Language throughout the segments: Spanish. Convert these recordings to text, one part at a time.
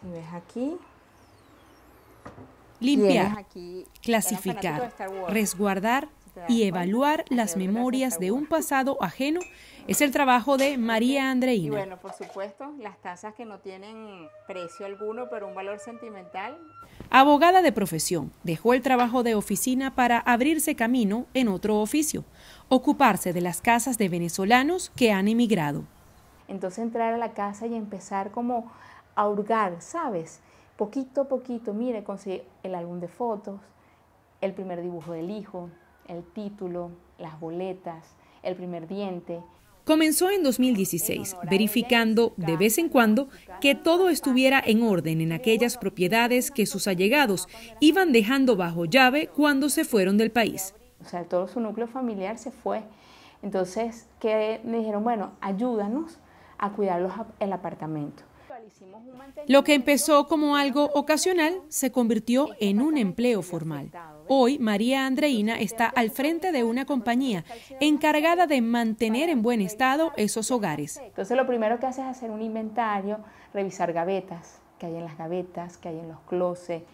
si ves aquí, limpiar, clasificar, resguardar y evaluar las memorias de un pasado ajeno es el trabajo de María Andreina. Y bueno, por supuesto, las tasas que no tienen precio alguno, pero un valor sentimental. Abogada de profesión, dejó el trabajo de oficina para abrirse camino en otro oficio, ocuparse de las casas de venezolanos que han emigrado. Entonces entrar a la casa y empezar como a ¿sabes? Poquito a poquito, mire, conseguí el álbum de fotos, el primer dibujo del hijo, el título, las boletas, el primer diente. Comenzó en 2016, verificando de vez en cuando que todo estuviera en orden en aquellas propiedades que sus allegados iban dejando bajo llave cuando se fueron del país. O sea, todo su núcleo familiar se fue. Entonces, que me dijeron, bueno, ayúdanos a cuidar el apartamento. Lo que empezó como algo ocasional se convirtió en un empleo formal. Hoy María Andreina está al frente de una compañía encargada de mantener en buen estado esos hogares. Entonces lo primero que hace es hacer un inventario, revisar gavetas, que hay en las gavetas, que hay en los closets,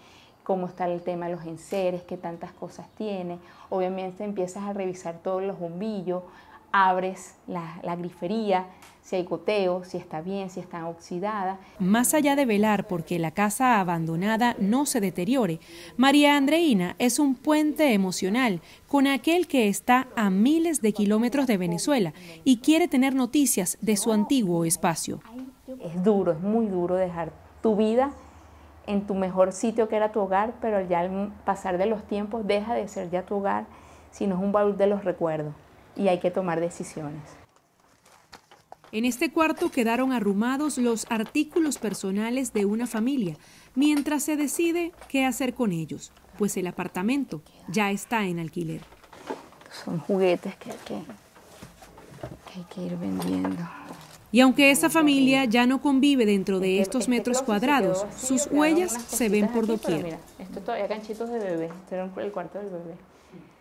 cómo está el tema de los enseres, qué tantas cosas tiene. Obviamente empiezas a revisar todos los bombillos, abres la, grifería, si hay coteo, si está bien, si está oxidada. Más allá de velar porque la casa abandonada no se deteriore, María Andreina es un puente emocional con aquel que está a miles de kilómetros de Venezuela y quiere tener noticias de su antiguo espacio. Es duro, es muy duro dejar tu vida en tu mejor sitio que era tu hogar, pero ya al pasar de los tiempos deja de ser ya tu hogar, sino es un baúl de los recuerdos y hay que tomar decisiones. En este cuarto quedaron arrumados los artículos personales de una familia, mientras se decide qué hacer con ellos, pues el apartamento ya está en alquiler. Son juguetes que hay que, hay que ir vendiendo. Y aunque esa familia ya no convive dentro de este estos este metros cuadrados, sus huellas se ven por doquier. Esto todavía de bebé, este era el cuarto del bebé.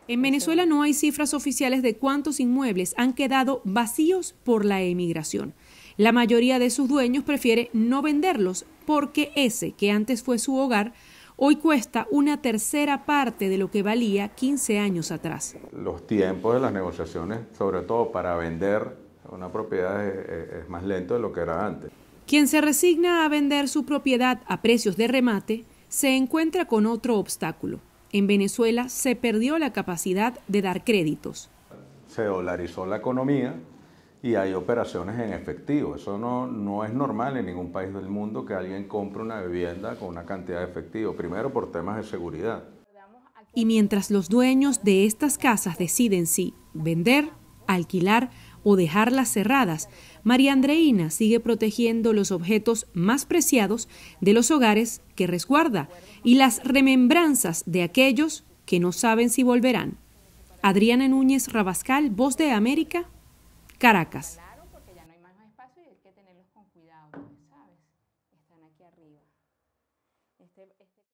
En Venezuela no hay cifras oficiales de cuántos inmuebles han quedado vacíos por la emigración. La mayoría de sus dueños prefiere no venderlos porque ese que antes fue su hogar hoy cuesta una tercera parte de lo que valía 15 años atrás. Los tiempos de las negociaciones, sobre todo para vender una propiedad es, más lento de lo que era antes. Quien se resigna a vender su propiedad a precios de remate se encuentra con otro obstáculo. En Venezuela se perdió la capacidad de dar créditos. Se dolarizó la economía y hay operaciones en efectivo. Eso no, no es normal en ningún país del mundo que alguien compre una vivienda con una cantidad de efectivo, primero por temas de seguridad. Y mientras los dueños de estas casas deciden si vender, alquilar, o dejarlas cerradas, María Andreina sigue protegiendo los objetos más preciados de los hogares que resguarda y las remembranzas de aquellos que no saben si volverán. Adriana Núñez Rabascal, Voz de América, Caracas.